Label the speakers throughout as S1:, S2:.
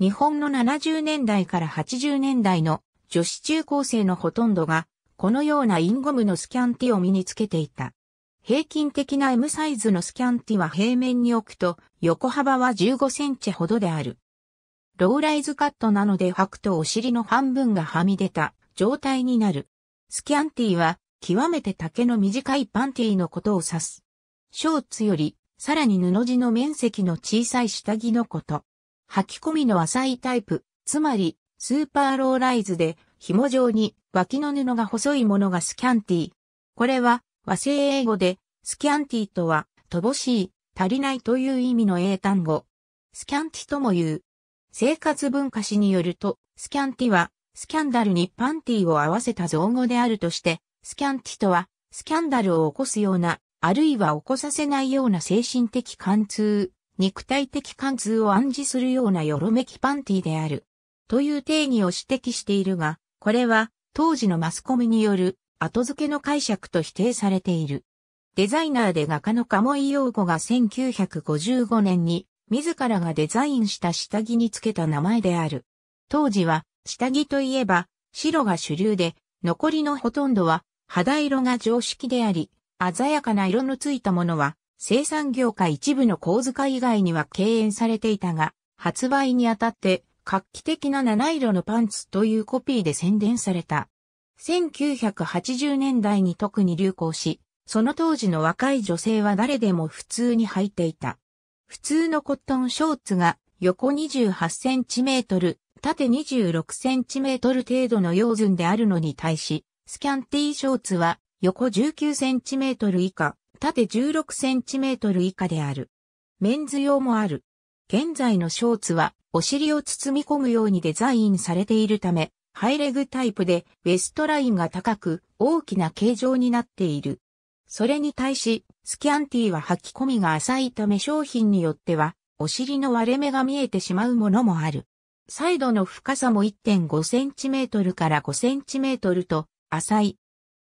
S1: 日本の70年代から80年代の女子中高生のほとんどが、このようなインゴムのスキャンティを身につけていた。平均的な M サイズのスキャンティは平面に置くと、横幅は15センチほどである。ローライズカットなので履くとお尻の半分がはみ出た状態になる。スキャンティは極めて丈の短いパンティのことを指す。ショーツよりさらに布地の面積の小さい下着のこと。吐き込みの浅いタイプ、つまり、スーパーローライズで、紐状に脇の布が細いものがスキャンティー。これは和製英語で、スキャンティーとは、乏しい、足りないという意味の英単語。スキャンティとも言う。生活文化史によると、スキャンティは、スキャンダルにパンティを合わせた造語であるとして、スキャンティとは、スキャンダルを起こすような、あるいは起こさせないような精神的貫通肉体的貫通を暗示するようなよろめきパンティである。という定義を指摘しているが、これは当時のマスコミによる後付けの解釈と否定されている。デザイナーで画家の鴨井陽子が1955年に自らがデザインした下着につけた名前である。当時は下着といえば白が主流で残りのほとんどは肌色が常識であり鮮やかな色のついたものは生産業界一部の小塚以外には敬遠されていたが、発売にあたって画期的な七色のパンツというコピーで宣伝された。1980年代に特に流行し、その当時の若い女性は誰でも普通に履いていた。普通のコットンショーツが横28センチメートル、縦26センチメートル程度の用寸であるのに対し、スキャンティーショーツは横19センチメートル以下、縦16センチメートル以下である。メンズ用もある。現在のショーツはお尻を包み込むようにデザインされているため、ハイレグタイプでウエストラインが高く大きな形状になっている。それに対し、スキャンティーは履き込みが浅いため商品によっては、お尻の割れ目が見えてしまうものもある。サイドの深さも 1.5cm から 5cm と浅い。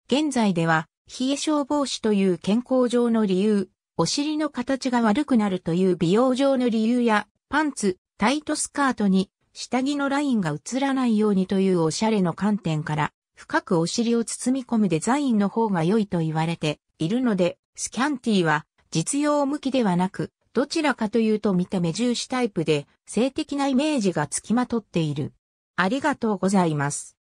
S1: 現在では冷え症防止という健康上の理由、お尻の形が悪くなるという美容上の理由や、パンツ、タイトスカートに下着のラインが映らないようにというおしゃれの観点から、深くお尻を包み込むデザインの方が良いと言われているので、スキャンティーは実用向きではなく、どちらかというと見た目重視タイプで、性的なイメージが付きまとっている。ありがとうございます。